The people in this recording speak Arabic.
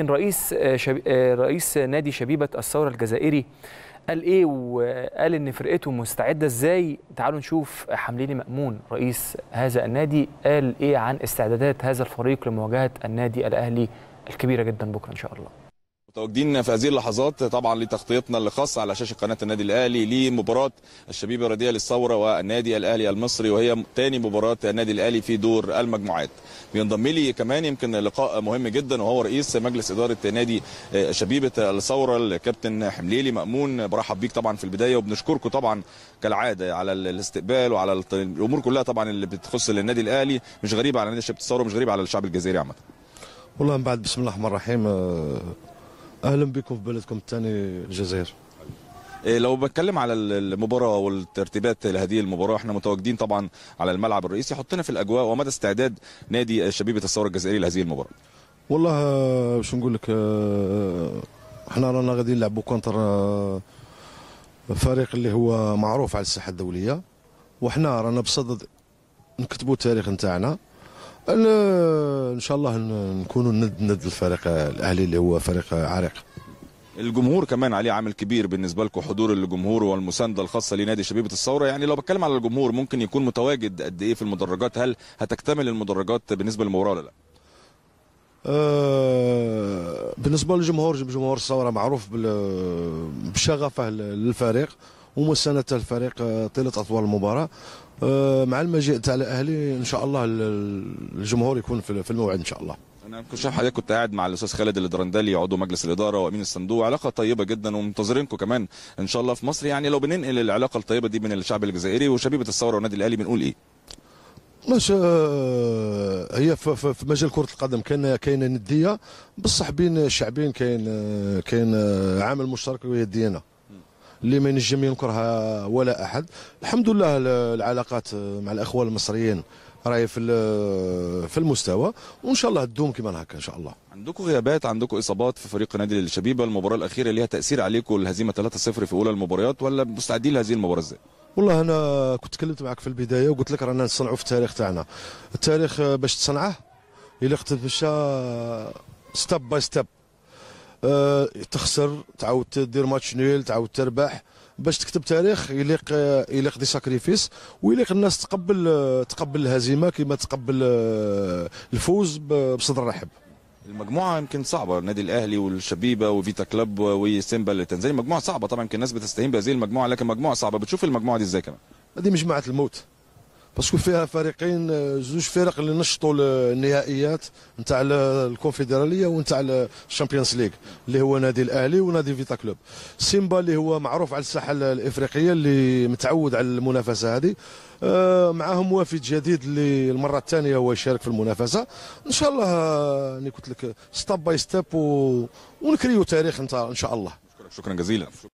لكن رئيس آه، شب... آه، رئيس نادي شبيبه الثوره الجزائري قال ايه وقال ان فرقته مستعده ازاي تعالوا نشوف حمليني مامون رئيس هذا النادي قال ايه عن استعدادات هذا الفريق لمواجهه النادي الاهلي الكبيره جدا بكره ان شاء الله متواجدين في هذه اللحظات طبعا لتغطيتنا الخاصه على شاشه قناه النادي الاهلي لمباراه الشبيبه الرياضيه للثوره والنادي الاهلي المصري وهي ثاني مباراه النادي الاهلي في دور المجموعات. بينضم لي كمان يمكن لقاء مهم جدا وهو رئيس مجلس اداره نادي شبيبه الثوره الكابتن حمليلي مامون برحب بيك طبعا في البدايه وبنشكركم طبعا كالعاده على الاستقبال وعلى الامور كلها طبعا اللي بتخص النادي الاهلي مش غريبه على نادي شبيبه الثوره ومش غريبه على الشعب الجزائري عامه. والله من بعد بسم الله الرحمن الرحيم آه، اهلا بكم في بلدكم الثاني الجزائر إيه، لو بتكلم على المباراه والترتيبات لهذه المباراه احنا متواجدين طبعا على الملعب الرئيسي حطنا في الاجواء ومدى استعداد نادي شبيبه الثوره الجزائري لهذه المباراه والله باش نقول لك آه، احنا رانا غادي نلعبوا كونتر آه، فريق اللي هو معروف على الساحه الدوليه وحنا رانا بصدد نكتبوا التاريخ نتاعنا ان شاء الله نكونوا ند ند الفريق الاهلي اللي هو فريق عريق الجمهور كمان عليه عامل كبير بالنسبه لكم حضور الجمهور والمسانده الخاصه لنادي شبيبه الثوره يعني لو بتكلم على الجمهور ممكن يكون متواجد قد ايه في المدرجات هل هتكتمل المدرجات بالنسبه للمباراه ولا لا؟ أه بالنسبه للجمهور جمهور الثوره معروف بشغفه للفريق ومسانده الفريق طيله اطوال المباراه أه، مع المجيء تاع الاهلي ان شاء الله الجمهور يكون في الموعد ان شاء الله انا كنت شايف حضرتك كنت قاعد مع الاستاذ خالد الدرندلي عضو مجلس الاداره وامين الصندوق علاقه طيبه جدا ومنتظرينكم كمان ان شاء الله في مصر يعني لو بننقل العلاقه الطيبه دي بين الشعب الجزائري وشبيبه الثوره والنادي الاهلي بنقول ايه؟ مش أه، هي في مجال كره القدم كاين نديه أه، بصح بين الشعبين كاين كاين عامل مشترك وهي الديانه اللي ما ينجم ينكرها ولا احد الحمد لله العلاقات مع الاخوه المصريين راهي في في المستوى وان شاء الله تدوم كما هكا ان شاء الله عندكم غيابات عندكم اصابات في فريق نادي الشبيبه المباراه الاخيره ليها تاثير عليكم الهزيمه 3-0 في اولى المباريات ولا مستعدين لهذه المباراه ازاي والله انا كنت تكلمت معك في البدايه وقلت لك رانا نصنعوا في التاريخ تاعنا التاريخ باش تصنعه الا اختفى ستيب باي ستيب آه، تخسر تعاود تدير ماتش نيل تعاود تربح باش تكتب تاريخ يليق آه، يليق دي ساكريفيس ويليق الناس تقبل آه، تقبل الهزيمه كما تقبل الفوز بصدر رحب المجموعة يمكن صعبة النادي الأهلي والشبيبة وفيتا كلوب وسيمبا التنزاني مجموعة صعبة طبعا يمكن الناس بتستهين بهذه المجموعة لكن مجموعة صعبة بتشوف المجموعة دي ازاي كمان؟ دي مجموعة الموت باسكو فيها فريقين آه، زوج فرق اللي نشطوا النهائيات نتاع الكونفدراليه ونتاع الشامبيونز ليغ اللي هو نادي الاهلي ونادي فيتا كلوب سيمبا اللي هو معروف على الساحه الافريقيه اللي متعود على المنافسه هذه آه، معاهم وافد جديد اللي المره الثانيه هو يشارك في المنافسه ان شاء الله آه، انا قلت لك ستاب باي ستيب ونكريو تاريخ ان شاء الله شكرا جزيلا